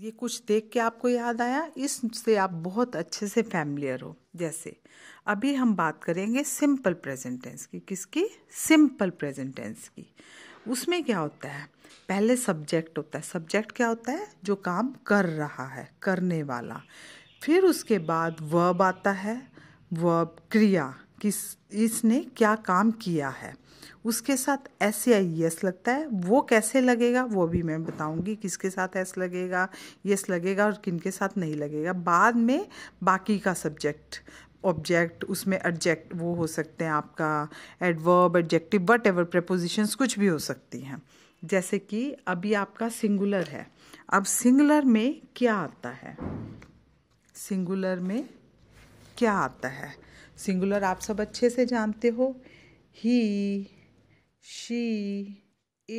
ये कुछ देख के आपको याद आया इससे आप बहुत अच्छे से फैमिलियर हो जैसे अभी हम बात करेंगे सिंपल प्रेजेंट टेंस की किसकी सिंपल प्रेजेंट टेंस की उसमें क्या होता है पहले सब्जेक्ट होता है सब्जेक्ट क्या होता है जो काम कर रहा है करने वाला फिर उसके बाद वर्ब आता है वर्ब क्रिया कि इसने क्या काम किया है उसके साथ एस या यस लगता है वो कैसे लगेगा वो भी मैं बताऊंगी किसके साथ एस लगेगा यस लगेगा और किन के साथ नहीं लगेगा बाद में बाकी का सब्जेक्ट ऑब्जेक्ट उसमें एडजेक्ट वो हो सकते हैं आपका adverb adjective whatever prepositions कुछ भी हो सकती हैं जैसे कि अभी आपका सिंगुलर है अब सिंगुलर में क्या आता है सिंगुलर में क्या आता है सिंगुलर आप सब अच्छे से जानते हो ही शी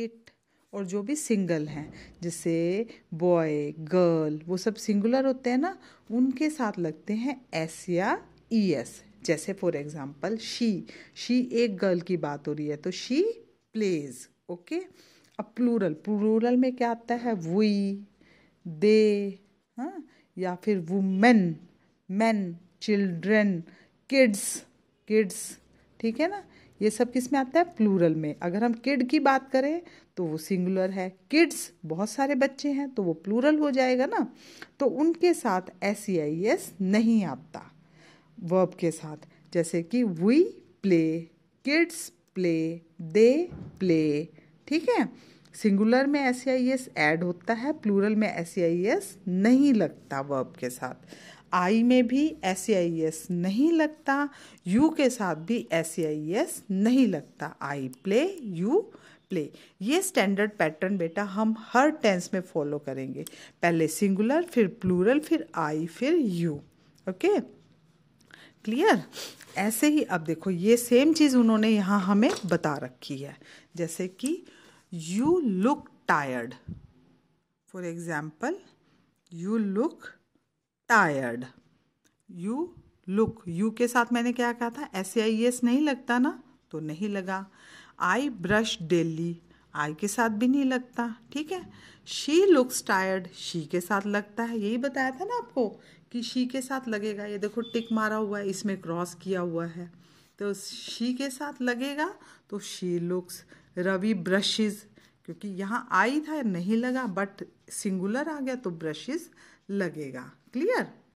इट और जो भी सिंगल हैं जैसे बॉय गर्ल वो सब सिंगुलर होते हैं ना उनके साथ लगते हैं एस या ई e एस जैसे फॉर एग्जाम्पल शी शी एक गर्ल की बात हो रही है तो शी प्लेज ओके अब प्लूरल प्लूरल में क्या आता है वी दे हाँ या फिर women man children kids kids ठीक है ना ये सब किस में आता है प्लूरल में अगर हम किड की बात करें तो वो सिंगुलर है किड्स बहुत सारे बच्चे हैं तो वो प्लूरल हो जाएगा ना तो उनके साथ एस ई आई एस नहीं आता वर्ब के साथ जैसे कि we play kids play they play ठीक है सिंगुलर में एस आई एस एड होता है प्लूरल में एस आई एस नहीं लगता वर्ब के साथ आई में भी एस आई एस नहीं लगता यू के साथ भी एस आई एस नहीं लगता आई प्ले यू प्ले ये स्टैंडर्ड पैटर्न बेटा हम हर टेंस में फॉलो करेंगे पहले सिंगुलर फिर प्लूरल फिर आई फिर यू ओके क्लियर ऐसे ही अब देखो ये सेम चीज़ उन्होंने यहाँ हमें बता रखी है जैसे कि you look tired for example you look tired you look you के साथ मैंने क्या कहा था एस आई एस नहीं लगता ना तो नहीं लगा आई ब्रश डेली आई के साथ भी नहीं लगता ठीक है शी लुक्स टायर्ड शी के साथ लगता है यही बताया था ना आपको कि शी के साथ लगेगा ये देखो टिक मारा हुआ है इसमें क्रॉस किया हुआ है तो शी के साथ लगेगा तो शी लुक्स रवि ब्रशिज क्योंकि यहाँ आई था नहीं लगा बट सिंगुलर आ गया तो ब्रशेस लगेगा क्लियर